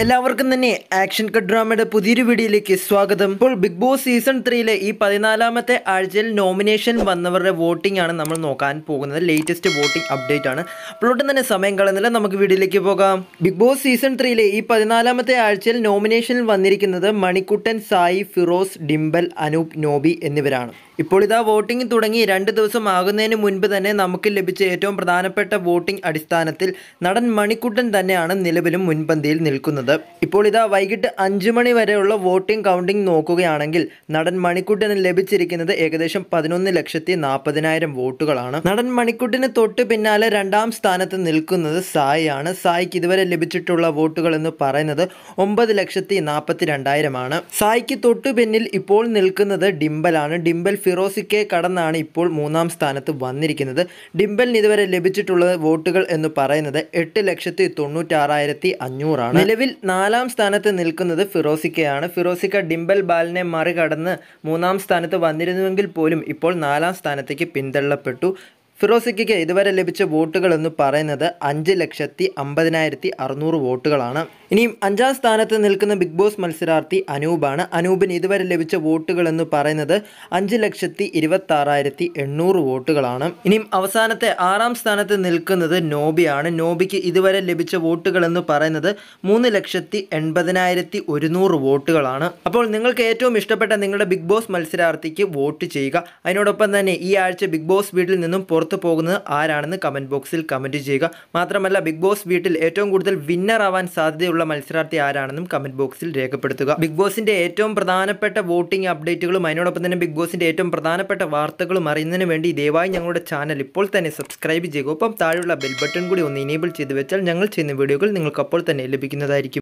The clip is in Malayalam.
എല്ലാവർക്കും തന്നെ ആക്ഷൻ കട്ട് ഡ്രാമയുടെ പുതിയൊരു വീഡിയോയിലേക്ക് സ്വാഗതം ഇപ്പോൾ ബിഗ് ബോസ് സീസൺ ത്രീയിലെ ഈ പതിനാലാമത്തെ ആഴ്ചയിൽ നോമിനേഷൻ വന്നവരുടെ വോട്ടിംഗ് ആണ് നമ്മൾ നോക്കാൻ പോകുന്നത് ലേറ്റസ്റ്റ് വോട്ടിംഗ് അപ്ഡേറ്റ് ആണ് അപ്പോഴോട്ടും തന്നെ സമയം കളഞ്ഞില്ല നമുക്ക് വീഡിയോയിലേക്ക് പോകാം ബിഗ് ബോസ് സീസൺ ത്രീയിലെ ഈ പതിനാലാമത്തെ ആഴ്ചയിൽ നോമിനേഷനിൽ വന്നിരിക്കുന്നത് മണിക്കുട്ടൻ സായി ഫിറോസ് ഡിംബൽ അനൂപ് നോബി എന്നിവരാണ് ഇപ്പോൾ ഇതാ വോട്ടിംഗ് തുടങ്ങി രണ്ട് ദിവസം ആകുന്നതിന് മുൻപ് തന്നെ നമുക്ക് ലഭിച്ച ഏറ്റവും പ്രധാനപ്പെട്ട വോട്ടിംഗ് അടിസ്ഥാനത്തിൽ നടൻ മണിക്കുട്ടൻ തന്നെയാണ് നിലവിലും മുൻപന്തിയിൽ നിൽക്കുന്നത് നടക്കുന്നത് ഇപ്പോൾ ഇതാ വൈകിട്ട് അഞ്ചു മണി വരെയുള്ള വോട്ടിംഗ് കൗണ്ടിംഗ് നോക്കുകയാണെങ്കിൽ നടൻ മണിക്കുട്ടന് ലഭിച്ചിരിക്കുന്നത് ഏകദേശം പതിനൊന്ന് ലക്ഷത്തി നാൽപ്പതിനായിരം വോട്ടുകളാണ് നടൻ മണിക്കുട്ടിന് തൊട്ട് പിന്നാലെ രണ്ടാം സ്ഥാനത്ത് നിൽക്കുന്നത് സായിയാണ് സായിക്ക് ഇതുവരെ ലഭിച്ചിട്ടുള്ള വോട്ടുകൾ എന്ന് പറയുന്നത് ഒമ്പത് ലക്ഷത്തി നാൽപ്പത്തി രണ്ടായിരമാണ് സായിക്ക് തൊട്ടു പിന്നിൽ ഇപ്പോൾ നിൽക്കുന്നത് ഡിംബലാണ് ഡിംബൽ ഫിറോസിക്കെ കടന്നാണ് ഇപ്പോൾ മൂന്നാം സ്ഥാനത്ത് വന്നിരിക്കുന്നത് ഡിംബലിന് ഇതുവരെ ലഭിച്ചിട്ടുള്ള വോട്ടുകൾ എന്ന് പറയുന്നത് എട്ട് ലക്ഷത്തി തൊണ്ണൂറ്റാറായിരത്തി അഞ്ഞൂറാണ് നിലവിൽ നാലാം സ്ഥാനത്ത് നിൽക്കുന്നത് ഫിറോസിക്കയാണ് ഫിറോസിക്ക ഡിംബൽ ബാലിനെ മറികടന്ന് മൂന്നാം സ്ഥാനത്ത് വന്നിരുന്നുവെങ്കിൽ പോലും ഇപ്പോൾ നാലാം സ്ഥാനത്തേക്ക് പിന്തള്ളപ്പെട്ടു ഫിറോസിക്കയ്ക്ക് ഇതുവരെ ലഭിച്ച വോട്ടുകൾ എന്ന് പറയുന്നത് അഞ്ച് ലക്ഷത്തി അമ്പതിനായിരത്തി അറുന്നൂറ് വോട്ടുകളാണ് ഇനിയും അഞ്ചാം സ്ഥാനത്ത് നിൽക്കുന്ന ബിഗ് ബോസ് മത്സരാർത്ഥി അനൂപാണ് അനൂപിന് ഇതുവരെ ലഭിച്ച വോട്ടുകൾ എന്ന് പറയുന്നത് അഞ്ച് ലക്ഷത്തി ഇരുപത്താറായിരത്തി എണ്ണൂറ് വോട്ടുകളാണ് ഇനിയും അവസാനത്തെ ആറാം സ്ഥാനത്ത് നിൽക്കുന്നത് നോബിയാണ് നോബിക്ക് ഇതുവരെ ലഭിച്ച വോട്ടുകൾ എന്ന് പറയുന്നത് മൂന്ന് ലക്ഷത്തി എൺപതിനായിരത്തി ഒരുന്നൂറ് വോട്ടുകളാണ് അപ്പോൾ നിങ്ങൾക്ക് ഏറ്റവും ഇഷ്ടപ്പെട്ട നിങ്ങളുടെ ബിഗ് ബോസ് മത്സരാർത്ഥിക്ക് വോട്ട് ചെയ്യുക അതിനോടൊപ്പം തന്നെ ഈ ആഴ്ച ബിഗ് ബോസ് വീട്ടിൽ നിന്നും പുറത്തു പോകുന്നത് ആരാണെന്ന് കമൻറ്റ് ബോക്സിൽ കമൻറ്റ് ചെയ്യുക മാത്രമല്ല ബിഗ് ബോസ് വീട്ടിൽ ഏറ്റവും കൂടുതൽ വിന്നർ ആവാൻ സാധ്യതയുള്ള നിലവിലുള്ള മത്സരാർത്ഥി ആരാണെന്നും കമന്റ് ബോക്സിൽ രേഖപ്പെടുത്തുക ബിഗ് ബോസിന്റെ ഏറ്റവും പ്രധാനപ്പെട്ട വോട്ടിംഗ് അപ്ഡേറ്റുകളും അതിനോടൊപ്പം തന്നെ ബിഗ് ബോസിന്റെ ഏറ്റവും പ്രധാനപ്പെട്ട വാർത്തകളും അറിയുന്നതിന് വേണ്ടി ദയവായി ഞങ്ങളുടെ ചാനൽ ഇപ്പോൾ തന്നെ സബ്സ്ക്രൈബ് ചെയ്യുക ഒപ്പം താഴെയുള്ള ബെൽ ബട്ടൺ കൂടി ഒന്ന് ഇനേബിൾ ചെയ്ത് വെച്ചാൽ ഞങ്ങൾ ചെയ്യുന്ന വീഡിയോകൾ നിങ്ങൾക്ക് അപ്പോൾ തന്നെ ലഭിക്കുന്നതായിരിക്കും